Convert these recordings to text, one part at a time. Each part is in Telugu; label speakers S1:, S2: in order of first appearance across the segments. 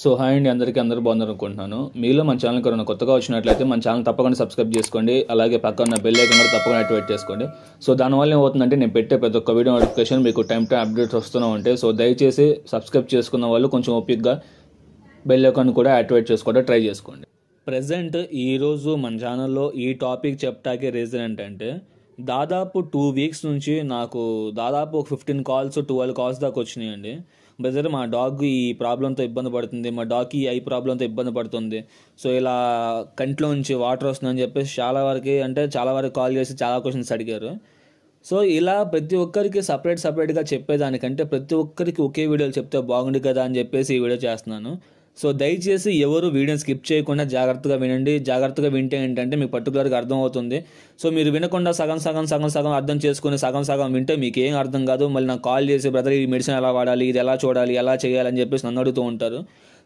S1: సో హాయ్ అండి అందరికీ అందరూ బాగున్నారు అనుకుంటున్నాను మీలో మన ఛానల్ కరోనా కొత్తగా వచ్చినట్లయితే మన ఛానల్ తప్పకుండా సబ్స్క్రైబ్ చేసుకోండి అలాగే పక్కన బెల్ ఐకన్ కూడా తప్పకుండా యాక్టివేట్ చేసుకోండి సో దానివల్ల ఏమవుతుందంటే నేను పెట్టే ప్రతి ఒక్క వీడియో నోటిఫికేషన్ మీకు టైం టైం అప్డేట్స్ వస్తూనే ఉంటాయి సో దయచేసి సబ్స్క్రైబ్ చేసుకున్న వాళ్ళు కొంచెం ఓపిక్గా బెల్ ఐకన్ కూడా యాక్టివేట్ చేసుకోవడం ట్రై చేసుకోండి ప్రజెంట్ ఈరోజు మన ఛానల్లో ఈ టాపిక్ చెప్పటానికి రీజన్ ఏంటంటే దాదాపు టూ వీక్స్ నుంచి నాకు దాదాపు ఒక ఫిఫ్టీన్ కాల్స్ ట్వెల్వ్ కాల్స్ దాకా వచ్చినాయండి బ్రదర్ మా డాగ్ ఈ ప్రాబ్లంతో ఇబ్బంది పడుతుంది మా డాగ్కి ఐ ప్రాబ్లంతో ఇబ్బంది పడుతుంది సో ఇలా కంట్లో నుంచి వాటర్ వస్తుందని చెప్పేసి చాలా వరకు అంటే చాలా వరకు కాల్ చేసి చాలా క్వశ్చన్స్ అడిగారు సో ఇలా ప్రతి ఒక్కరికి సపరేట్ సపరేట్గా చెప్పేదానికంటే ప్రతి ఒక్కరికి ఒకే వీడియోలు చెప్తే బాగుండు కదా అని చెప్పేసి ఈ వీడియో చేస్తున్నాను సో దయచేసి ఎవరు వీడియోని స్కిప్ చేయకుండా జాగ్రత్తగా వినండి జాగ్రత్తగా వింటే ఏంటంటే మీకు పర్టికులర్గా అర్థమవుతుంది సో మీరు వినకుండా సగం సగం సగం సగం అర్థం చేసుకుని సగం సగం వింటే మీకు ఏం అర్థం కాదు మళ్ళీ నాకు కాల్ చేసి బ్రదర్ ఈ మెడిసిన్ ఎలా వాడాలి ఇది ఎలా చూడాలి ఎలా చేయాలని చెప్పేసి నన్ను అడుగుతూ ఉంటారు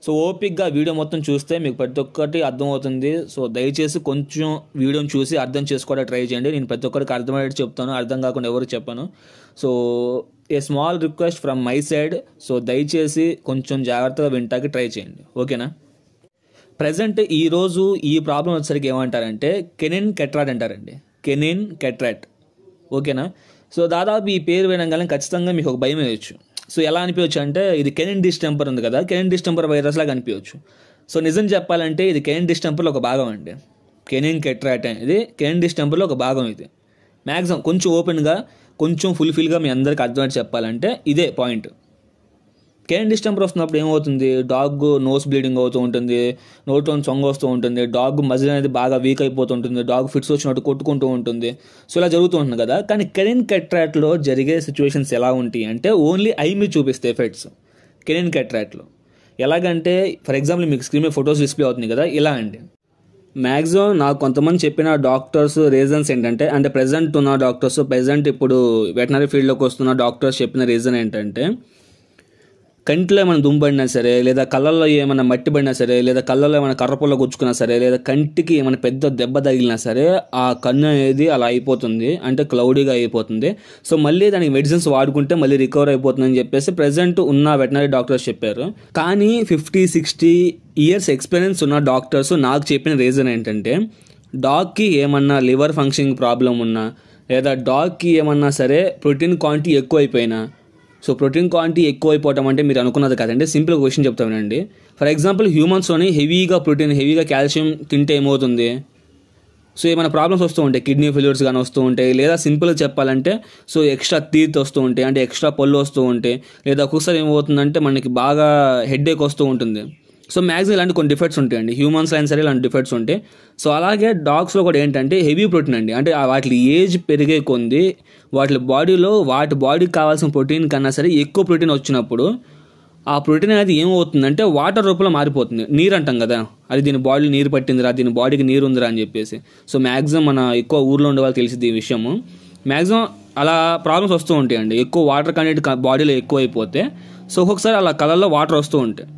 S1: సో ఓపిక్గా వీడియో మొత్తం చూస్తే మీకు ప్రతి ఒక్కటి అర్థమవుతుంది సో దయచేసి కొంచెం వీడియోని చూసి అర్థం చేసుకోవడానికి ట్రై చేయండి నేను ప్రతి ఒక్కరికి అర్థమయ్యేటట్టు చెప్తాను అర్థం కాకుండా ఎవరు చెప్పాను so a small request from my side so దయచేసి కొంచెం జాగ్రత్తగా వింటాకి ట్రై చేయండి ఓకేనా ప్రజెంట్ ఈరోజు ఈ ప్రాబ్లం వచ్చేసరికి ఏమంటారంటే కెనిన్ కెట్రాట్ అంటారండి కెనిన్ కెట్రాట్ ఓకేనా సో దాదాపు ఈ పేరు వినగానే ఖచ్చితంగా మీకు ఒక భయం వేయచ్చు సో ఎలా అనిపించవచ్చు అంటే ఇది కెనిన్ డిస్టెంపర్ ఉంది కదా కెనిన్ డిస్టెంపర్ వైరస్ లాగా అనిపించవచ్చు సో నిజం చెప్పాలంటే ఇది కెనిన్ డిస్టెంపర్లో ఒక భాగం అండి కెనిన్ కెట్రాట్ అనేది కెనిన్ డిస్టెంపర్లో ఒక భాగం ఇది మ్యాక్సిమం కొంచెం ఓపెన్గా కొంచెం ఫుల్ఫిల్గా మీ అందరికి అర్థమైనట్టు చెప్పాలంటే ఇదే పాయింట్ కెన్ డిస్టెంపర్ వస్తున్నప్పుడు ఏమవుతుంది డాగ్ నోస్ బ్లీడింగ్ అవుతూ ఉంటుంది నోట్లో సొంగ్ వస్తూ ఉంటుంది డాగ్ మజిల్ అనేది బాగా వీక్ అయిపోతూ ఉంటుంది డాగ్ ఫిట్స్ వచ్చినట్టు కొట్టుకుంటూ ఉంటుంది సో ఇలా జరుగుతూ ఉంటుంది కదా కానీ కెరెన్ కెట్రాట్లో జరిగే సిచ్యువేషన్స్ ఎలా ఉంటాయి అంటే ఓన్లీ ఐ మీ చూపిస్తే ఎఫెక్ట్స్ కెరెన్ కెట్రాట్లో ఎలాగంటే ఫర్ ఎగ్జాంపుల్ మీకు స్క్రీన్ మీద ఫొటోస్ డిస్ప్లే అవుతుంది కదా ఇలా అండి మ్యాక్సిమం నాకు కొంతమంది చెప్పిన డాక్టర్స్ రీజన్స్ ఏంటంటే అంటే ప్రజెంట్ ఉన్న డాక్టర్స్ ప్రజెంట్ ఇప్పుడు వెటనరీ ఫీల్డ్లోకి వస్తున్న డాక్టర్స్ చెప్పిన రీజన్ ఏంటంటే కంటిలో ఏమైనా దుమ్బడినా సరే లేదా కళ్ళల్లో ఏమైనా మట్టి పడినా సరే లేదా కళ్ళల్లో ఏమైనా కర్రపుల్లో గుచ్చుకున్నా సరే లేదా కంటికి ఏమైనా పెద్ద దెబ్బ తగిలినా సరే ఆ కన్ను అనేది అలా అయిపోతుంది అంటే క్లౌడీగా అయిపోతుంది సో మళ్ళీ దానికి మెడిసిన్స్ వాడుకుంటే మళ్ళీ రికవర్ అయిపోతుందని చెప్పేసి ప్రజెంట్ ఉన్న వెటనరీ డాక్టర్స్ చెప్పారు కానీ ఫిఫ్టీ సిక్స్టీ ఇయర్స్ ఎక్స్పీరియన్స్ ఉన్న డాక్టర్స్ నాకు చెప్పిన రీజన్ ఏంటంటే డాగ్కి ఏమన్నా లివర్ ఫంక్షన్ ప్రాబ్లం ఉన్నా లేదా డాగ్కి ఏమన్నా సరే ప్రోటీన్ క్వాంటిటీ ఎక్కువైపోయినా సో ప్రోటీన్ క్వాంటిటీ ఎక్కువ అయిపోవటం అంటే మీరు అనుకున్నది కదండి సింపుల్ క్వశ్చన్ చెప్తా వినండి ఫర్ ఎగ్జాంపుల్ హ్యూమన్స్లోని హెవీగా ప్రోటీన్ హెవీగా కాల్షియం తింటే ఏమవుతుంది సో ఏమైనా ప్రాబ్లమ్స్ వస్తూ ఉంటాయి కిడ్నీ ఫెయిల్యూర్స్ కానీ వస్తూ ఉంటాయి లేదా సింపుల్ చెప్పాలంటే సో ఎక్స్ట్రా తీర్త్ వస్తూ ఉంటాయి అంటే ఎక్స్ట్రా పళ్ళు వస్తూ ఉంటాయి లేదా ఒక్కొక్కసారి ఏమవుతుందంటే మనకి బాగా హెడ్ వస్తూ ఉంటుంది సో మ్యాక్స్ ఇలాంటి కొన్ని డిఫెక్ట్స్ ఉంటాయండి హ్యూమన్స్ అయినా సరే ఇలాంటి డిఫెక్ట్స్ ఉంటాయి సో అలాగే డాగ్స్లో కూడా ఏంటంటే హెవీ ప్రోటీన్ అండి అంటే వాటి ఏజ్ పెరిగే కొంది వాటి బాడీలో వాటి బాడీకి కావాల్సిన ప్రోటీన్ కన్నా సరే ఎక్కువ ప్రోటీన్ వచ్చినప్పుడు ఆ ప్రోటీన్ అనేది ఏమవుతుందంటే వాటర్ రూపంలో మారిపోతుంది నీరు అంటాం కదా అది దీని బాడీలో నీరు పట్టిందిరా దీని బాడీకి నీరు ఉందిరా అని చెప్పేసి సో మ్యాక్సిమం మన ఎక్కువ ఊర్లో ఉండే వాళ్ళు తెలిసింది ఈ విషయము మ్యాక్సిమం అలా ప్రాబ్లమ్స్ వస్తూ ఉంటాయండి ఎక్కువ వాటర్ కంటెంట్ బాడీలో ఎక్కువ అయిపోతే సో ఒక్కొక్కసారి అలా కలర్లో వాటర్ వస్తూ ఉంటాయి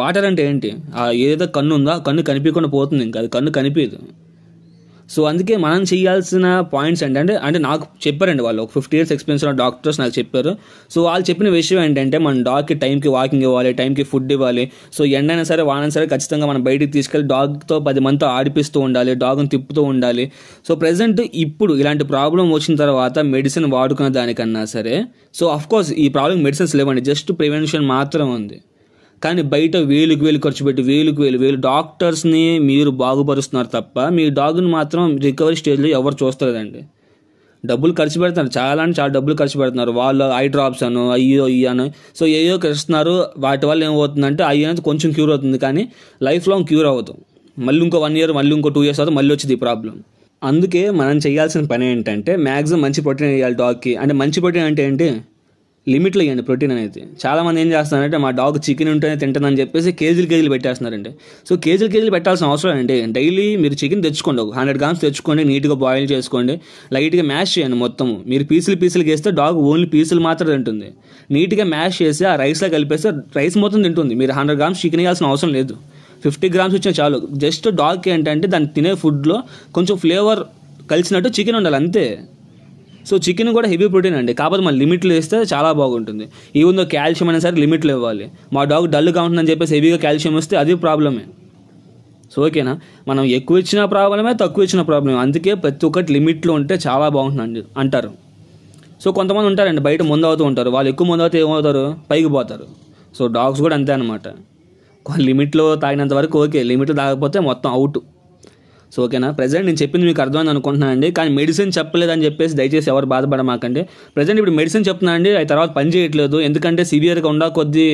S1: వాటర్ అంటే ఏంటి ఆ ఏదో కన్ను ఉందో ఆ కన్ను కనిపించకుండా పోతుంది ఇంకా అది కన్ను కనిపించదు సో అందుకే మనం చేయాల్సిన పాయింట్స్ ఏంటంటే అంటే నాకు చెప్పారండి వాళ్ళు ఒక ఫిఫ్టీ ఇయర్స్ ఎక్స్పీరియన్స్ ఉన్న డాక్టర్స్ నాకు చెప్పారు సో వాళ్ళు చెప్పిన విషయం ఏంటంటే మన డాగ్కి టైంకి వాకింగ్ ఇవ్వాలి టైంకి ఫుడ్ ఇవ్వాలి సో ఎండైనా సరే వానైనా సరే ఖచ్చితంగా మనం బయటికి తీసుకెళ్ళి డాగ్తో పది మందితో ఆడిపిస్తూ ఉండాలి డాగ్ను తిప్పుతూ ఉండాలి సో ప్రజెంట్ ఇప్పుడు ఇలాంటి ప్రాబ్లం వచ్చిన తర్వాత మెడిసిన్ వాడుకున్న దానికన్నా సరే సో అఫ్కోర్స్ ఈ ప్రాబ్లం మెడిసిన్స్ లేవండి జస్ట్ ప్రివెన్షన్ మాత్రం ఉంది కానీ బయట వేలుకు వేలు ఖర్చు పెట్టి వేలుకు వేలు వేలు డాక్టర్స్ని మీరు బాగుపరుస్తున్నారు తప్ప మీ డాగ్ని మాత్రం రికవరీ స్టేజ్లో ఎవరు చూస్తలేదండి డబ్బులు ఖర్చు పెడుతున్నారు చాలా అంటే చాలా డబ్బులు ఖర్చు పెడుతున్నారు వాళ్ళు ఐ డ్రాప్స్ అను అయ్యో అయ్యో అని సో ఏయో ఇస్తున్నారు వాటి వల్ల ఏమవుతుందంటే అయ్యో అనేది కొంచెం క్యూర్ అవుతుంది కానీ లైఫ్ లాంగ్ క్యూర్ అవ్వదు మళ్ళీ ఇంకో వన్ ఇయర్ మళ్ళీ ఇంకో టూ ఇయర్స్ తర్వాత మళ్ళీ వచ్చింది ఈ ప్రాబ్లం అందుకే మనం చేయాల్సిన పని ఏంటంటే మ్యాక్సిమం మంచి ప్రోటీన్ వేయాలి డాగ్కి అంటే మంచి ప్రోటీన్ అంటే ఏంటి లిమిట్లో ఇవ్వండి ప్రోటీన్ అనేది చాలామంది ఏం చేస్తున్నారంటే మా డాగ్ చికెన్ ఉంటేనే తింటుందని చెప్పేసి కేజీలు కేజీలు పెట్టేస్తున్నారండి సో కేజీలు కేజీలు పెట్టాల్సిన అవసరం అండి డైలీ మీరు చికెన్ తెచ్చుకోండి ఒక హండ్రెడ్ గ్రామ్స్ తెచ్చుకోండి నీట్గా బాయిల్ చేసుకోండి లైట్గా మ్యాష్ చేయండి మొత్తం మీరు పీసులు పీసులు వేస్తే డాగ్ ఓన్లీ పీసులు మాత్రం తింటుంది నీట్గా మ్యాష్ చేసి ఆ రైస్లో కలిపేస్తే రైస్ మొత్తం తింటుంది మీరు హండ్రెడ్ గ్రామ్స్ చికెన్ వేయాల్సిన అవసరం లేదు ఫిఫ్టీ గ్రామ్స్ ఇచ్చిన చాలు జస్ట్ డాగ్కి ఏంటంటే దాన్ని తినే ఫుడ్లో కొంచెం ఫ్లేవర్ కలిసినట్టు చికెన్ ఉండాలి అంతే సో చికెన్ కూడా హెవీ ప్రోటీన్ అండి కాకపోతే మన లిమిట్లో వేస్తే చాలా బాగుంటుంది ఈవెన్ క్యాల్షియం అయినా సరే లిమిట్లో ఇవ్వాలి మా డాగ్ డల్గా ఉంటుందని చెప్పేసి హెవీగా కాల్షియం వస్తే అది ప్రాబ్లమే సో ఓకేనా మనం ఎక్కువ ఇచ్చిన ప్రాబ్లమే తక్కువ ఇచ్చిన ప్రాబ్లమే అందుకే ప్రతి ఒక్కటి లిమిట్లో ఉంటే చాలా బాగుంటుంది అంటారు సో కొంతమంది ఉంటారండి బయట ముందు అవుతూ ఉంటారు వాళ్ళు ఎక్కువ ముందు అవుతే ఏమవుతారు పైకి పోతారు సో డాగ్స్ కూడా అంతే అనమాట లిమిట్లో తాగినంత వరకు ఓకే లిమిట్లో తాగకపోతే మొత్తం అవుట్ సో ఓకేనా ప్రజెంట్ నేను చెప్పింది మీకు అర్థమైంది అనుకుంటున్నాను అండి కానీ మెడిసిన్ చెప్పలేదని చెప్పేసి దయచేసి ఎవరు బాధపడమాకండి ప్రజెంట్ ఇప్పుడు మెడిసిన్ చెప్తున్నా అండి అది తర్వాత పని చేయట్లేదు ఎందుకంటే సివియర్గా ఉండ కొద్దీ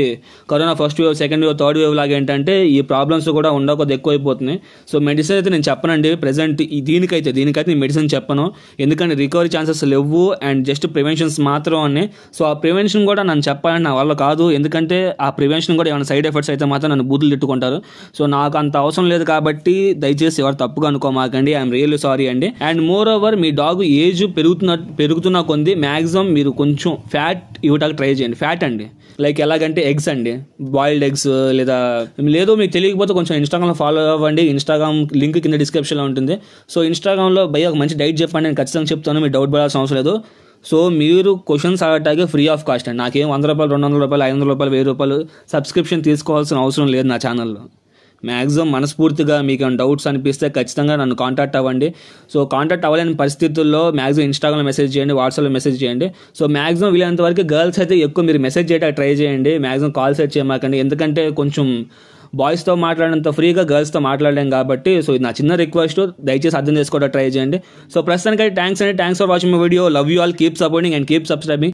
S1: corona first wave second wave third wave లాగా ఏంటంటే ఈ ప్రాబ్లమ్స్ కూడా ఉండ కొద్ది ఎక్కువైపోతున్నాయి సో మెడిసిన్ అయితే నేను చెప్పనండి ప్రజెంట్ దీనికైతే దీనికైతే నేను మెడిసిన్ చెప్పను ఎందుకంటే రికవరీ ఛాన్సెస్ లేవు అండ్ జస్ట్ ప్రివెన్షన్స్ మాత్రం అని సో ఆ ప్రివెన్షన్ కూడా నన్ను చెప్పాలని నా వల్ల కాదు ఎందుకంటే ఆ ప్రివెన్షన్ కూడా ఏమైనా సైడ్ ఎఫెక్ట్స్ అయితే మాత్రం నన్ను బూతులు తిట్టుకుంటారు సో నాకు అంత అవసరం లేదు కాబట్టి దయచేసి ఎవరు తప్పు తప్పుగా అనుకోమాకండి ఐఎమ్ రియల్లీ సారీ అండి అండ్ మోర్ ఓవర్ మీ డాగ్ ఏజ్ పెరుగుతున్న పెరుగుతున్న కొంది మ్యాక్సిమం మీరు కొంచెం ఫ్యాట్ ఇవ్వటానికి ట్రై చేయండి ఫ్యాట్ అండి లైక్ ఎలాగంటే ఎగ్స్ అండి బాయిల్డ్ ఎగ్స్ లేదా లేదో మీకు తెలియకపోతే కొంచెం ఇన్స్టాగ్రామ్లో ఫాలో అవ్వండి ఇన్స్టాగ్రామ్ లింక్ కింద డిస్క్రిప్షన్లో ఉంటుంది సో ఇన్స్టాగ్రామ్లో భయ ఒక మంచి డైట్ చెప్పండి నేను ఖచ్చితంగా చెప్తాను మీరు డౌట్ పడాల్సిన అవసరం లేదు సో మీరు క్వశ్చన్స్ అడగటానికి ఫ్రీ ఆఫ్ కాస్ట్ అండి నాకేం వంద రూపాయలు రెండు వందల రూపాయలు ఐదు వందల రూపాయలు వెయ్యి రూపాయలు సబ్స్క్రిప్షన్ తీసుకోవాల్సిన అవసరం లేదు నా ఛానల్లో మ్యాక్సిమం మనస్ఫూర్తిగా మీకు డౌట్స్ అనిపిస్తే ఖచ్చితంగా నన్ను కాంటాక్ట్ అవ్వండి సో కాంటాక్ట్ అవ్వలేని పరిస్థితుల్లో మ్యాక్సిమం ఇన్స్టాగ్రామ్లో మెసేజ్ చేయండి వాట్సాప్లో మెసేజ్ చేయండి సో మ్యాక్సిమం వీళ్ళంత వరకు గర్ల్స్ అయితే ఎక్కువ మీరు మెసేజ్ చేయడానికి ట్రై చేయండి మ్యాక్సిమం కాల్స్ అయితే చేయమాకండి ఎందుకంటే కొంచెం బాయ్స్తో మాట్లాడినంత ఫ్రీగా గర్ల్స్తో మాట్లాడలేం కాబట్టి సో ఇది నా చిన్న రిక్వెస్ట్ దయచేసి అర్థం చేసుకోవడానికి ట్రై చేయండి సో ప్రస్తుతానికి థ్యాంక్స్ అండి thanks for watching my video love you all keep supporting and keep subscribing